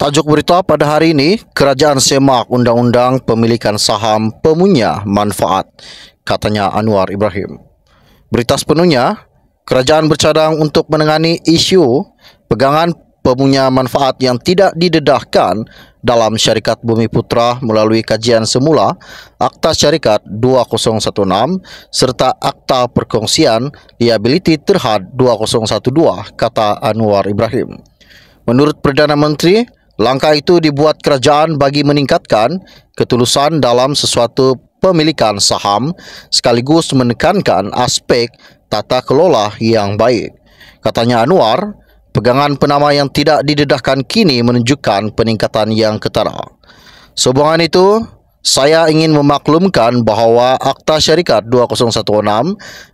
Tajuk berita pada hari ini, kerajaan semak undang-undang pemilikan saham pemunya manfaat, katanya Anwar Ibrahim. Berita sepenuhnya, kerajaan bercadang untuk menangani isu pegangan pemunya manfaat yang tidak didedahkan dalam syarikat Bumi Putra melalui kajian semula Akta Syarikat 2016 serta Akta Perkongsian Liability Terhad 2012, kata Anwar Ibrahim. Menurut Perdana Menteri, Langkah itu dibuat kerajaan bagi meningkatkan ketulusan dalam sesuatu pemilikan saham sekaligus menekankan aspek tata kelola yang baik. Katanya Anwar, pegangan penama yang tidak didedahkan kini menunjukkan peningkatan yang ketara. Sehubungan itu, saya ingin memaklumkan bahawa Akta Syarikat 2016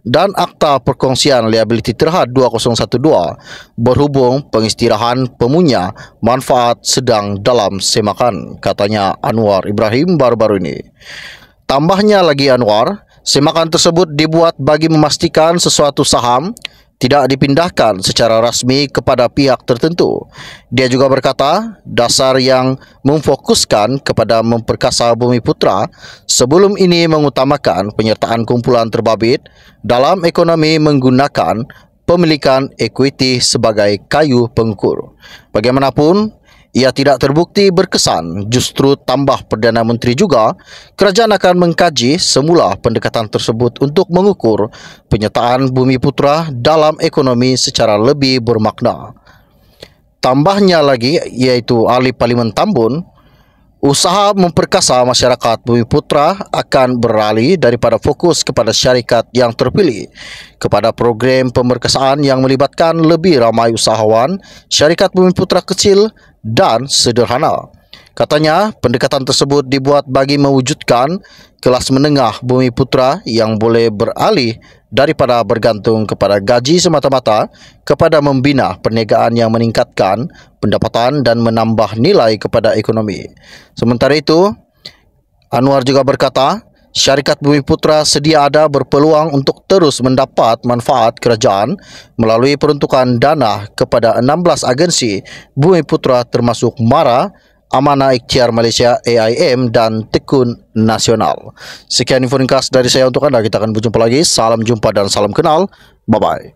dan Akta Perkongsian Liability Terhad 2012 berhubung pengistirahan pemunya manfaat sedang dalam semakan, katanya Anwar Ibrahim baru-baru ini. Tambahnya lagi Anwar, semakan tersebut dibuat bagi memastikan sesuatu saham tidak dipindahkan secara rasmi kepada pihak tertentu. Dia juga berkata, dasar yang memfokuskan kepada memperkasa Bumi Putra sebelum ini mengutamakan penyertaan kumpulan terbabit dalam ekonomi menggunakan pemilikan equity sebagai kayu pengukur. Bagaimanapun, ia tidak terbukti berkesan justru tambah Perdana Menteri juga, kerajaan akan mengkaji semula pendekatan tersebut untuk mengukur penyertaan Bumi Putra dalam ekonomi secara lebih bermakna. Tambahnya lagi iaitu ahli Parlimen Tambun, Usaha memperkasa masyarakat Bumi Putra akan beralih daripada fokus kepada syarikat yang terpilih kepada program pemerkasaan yang melibatkan lebih ramai usahawan, syarikat Bumi Putra kecil dan sederhana. Katanya pendekatan tersebut dibuat bagi mewujudkan kelas menengah bumi putra yang boleh beralih daripada bergantung kepada gaji semata-mata kepada membina perniagaan yang meningkatkan pendapatan dan menambah nilai kepada ekonomi. Sementara itu, Anwar juga berkata, Syarikat Bumi Putra sedia ada berpeluang untuk terus mendapat manfaat kerajaan melalui peruntukan dana kepada 16 agensi Bumi Putra termasuk MARA Amanah Ikhtiar Malaysia AIM dan Tekun Nasional. Sekian info ringkas dari saya untuk anda. Kita akan berjumpa lagi. Salam jumpa dan salam kenal. Bye-bye.